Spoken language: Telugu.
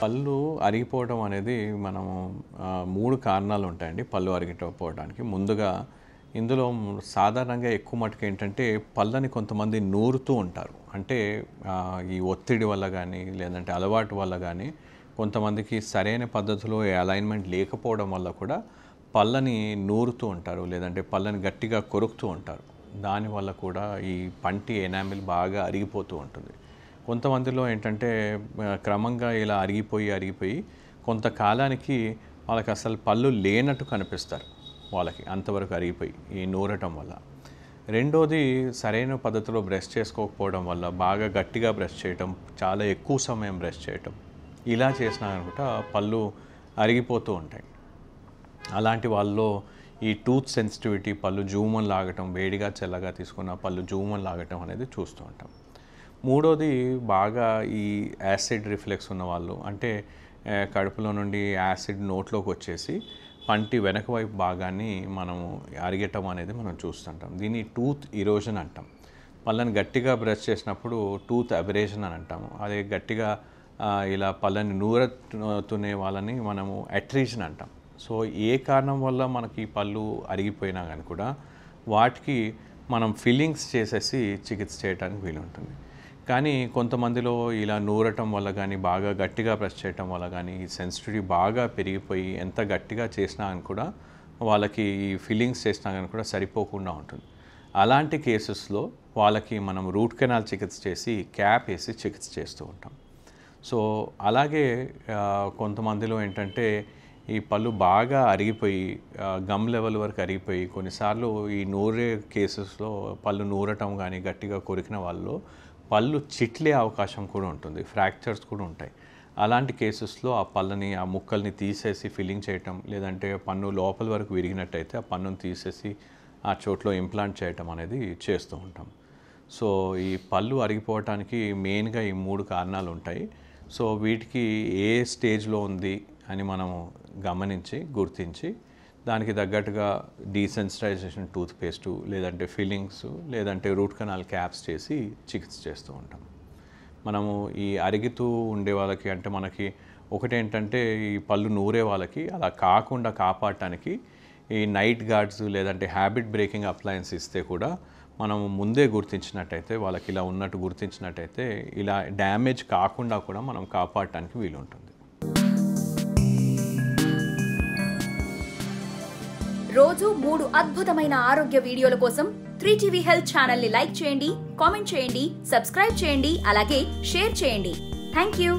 పళ్ళు అరిగిపోవడం అనేది మనము మూడు కారణాలు ఉంటాయండి పళ్ళు అరిగిపోవడానికి ముందుగా ఇందులో సాధారణంగా ఎక్కువ మటుకు ఏంటంటే పళ్ళని కొంతమంది నూరుతూ ఉంటారు అంటే ఈ ఒత్తిడి వల్ల కానీ లేదంటే అలవాటు వల్ల కానీ కొంతమందికి సరైన పద్ధతిలో అలైన్మెంట్ లేకపోవడం వల్ల కూడా పళ్ళని నూరుతూ ఉంటారు లేదంటే పళ్ళని గట్టిగా కొరుకుతూ ఉంటారు దానివల్ల కూడా ఈ పంటి ఎనామిల్ బాగా అరిగిపోతూ ఉంటుంది కొంతమందిలో ఏంటంటే క్రమంగా ఇలా అరిగిపోయి అరిగిపోయి కొంతకాలానికి వాళ్ళకి అసలు పళ్ళు లేనట్టు కనిపిస్తారు వాళ్ళకి అంతవరకు అరిగిపోయి ఈ నూరటం వల్ల రెండోది సరైన పద్ధతిలో బ్రష్ చేసుకోకపోవడం వల్ల బాగా గట్టిగా బ్రష్ చేయటం చాలా ఎక్కువ సమయం బ్రష్ చేయటం ఇలా చేసినా అనుకుంటా పళ్ళు అరిగిపోతూ ఉంటాయి అలాంటి వాళ్ళలో ఈ టూత్ సెన్సిటివిటీ పళ్ళు జూమన్ లాగటం వేడిగా చల్లగా తీసుకున్న పళ్ళు జూమన్ లాగటం అనేది చూస్తూ ఉంటాం మూడోది బాగా ఈ యాసిడ్ రిఫ్లెక్స్ ఉన్నవాళ్ళు అంటే కడుపులో నుండి యాసిడ్ నోట్లోకి వచ్చేసి పంటి వెనక వైపు భాగాన్ని మనము అరిగటం అనేది మనం చూస్తుంటాం దీన్ని టూత్ ఇరోజన్ అంటాం పళ్ళని గట్టిగా బ్రష్ చేసినప్పుడు టూత్ అబరేషన్ అని అంటాము అదే గట్టిగా ఇలా పళ్ళని నూరతునే వాళ్ళని మనము అట్రీషన్ అంటాం సో ఏ కారణం వల్ల మనకి పళ్ళు అరిగిపోయినా కానీ కూడా వాటికి మనం ఫిల్లింగ్స్ చేసేసి చికిత్స చేయడానికి వీలుంటుంది కానీ కొంతమందిలో ఇలా నూరటం వల్ల కానీ బాగా గట్టిగా ప్రెస్ చేయటం వల్ల కానీ ఈ సెన్సిటివిటీ బాగా పెరిగిపోయి ఎంత గట్టిగా చేసినా అని కూడా వాళ్ళకి ఈ ఫీలింగ్స్ చేసినా కానీ కూడా సరిపోకుండా ఉంటుంది అలాంటి కేసెస్లో వాళ్ళకి మనం రూట్ కెనాల్ చికిత్స చేసి క్యాప్ వేసి చికిత్స చేస్తూ ఉంటాం సో అలాగే కొంతమందిలో ఏంటంటే ఈ పళ్ళు బాగా అరిగిపోయి గమ్ లెవెల్ వరకు అరిగిపోయి కొన్నిసార్లు ఈ నూరే కేసెస్లో పళ్ళు నూరటం కానీ గట్టిగా కొరికిన వాళ్ళు పళ్ళు చిట్లే అవకాశం కూడా ఉంటుంది ఫ్రాక్చర్స్ కూడా ఉంటాయి అలాంటి కేసెస్లో ఆ పళ్ళని ఆ ముక్కల్ని తీసేసి ఫిల్లింగ్ చేయటం లేదంటే పన్ను లోపల వరకు విరిగినట్టయితే ఆ పన్నును తీసేసి ఆ చోట్లో ఇంప్లాంట్ చేయటం అనేది చేస్తూ ఉంటాం సో ఈ పళ్ళు అరిగిపోవటానికి మెయిన్గా ఈ మూడు కారణాలు ఉంటాయి సో వీటికి ఏ స్టేజ్లో ఉంది అని మనం గమనించి గుర్తించి దానికి తగ్గట్టుగా డీసెన్సిటైజేషన్ టూత్ పేస్టు లేదంటే ఫిల్లింగ్స్ లేదంటే రూట్ కనాల్ క్యాప్స్ చేసి చికిత్స చేస్తూ ఉంటాం మనము ఈ అరిగితూ ఉండే వాళ్ళకి అంటే మనకి ఒకటేంటంటే ఈ పళ్ళు నూరే వాళ్ళకి అలా కాకుండా కాపాడటానికి ఈ నైట్ గార్డ్స్ లేదంటే హ్యాబిట్ బ్రేకింగ్ అప్లయన్స్ ఇస్తే కూడా మనం ముందే గుర్తించినట్టయితే వాళ్ళకి ఇలా ఉన్నట్టు గుర్తించినట్టయితే ఇలా డ్యామేజ్ కాకుండా కూడా మనం కాపాడటానికి వీలుంటుంది రోజు మూడు అద్భుతమైన ఆరోగ్య వీడియోల కోసం త్రీ టీవీ హెల్త్ ఛానల్ ని లైక్ చేయండి కామెంట్ చేయండి సబ్స్క్రైబ్ చేయండి అలాగే షేర్ చేయండి థ్యాంక్ యూ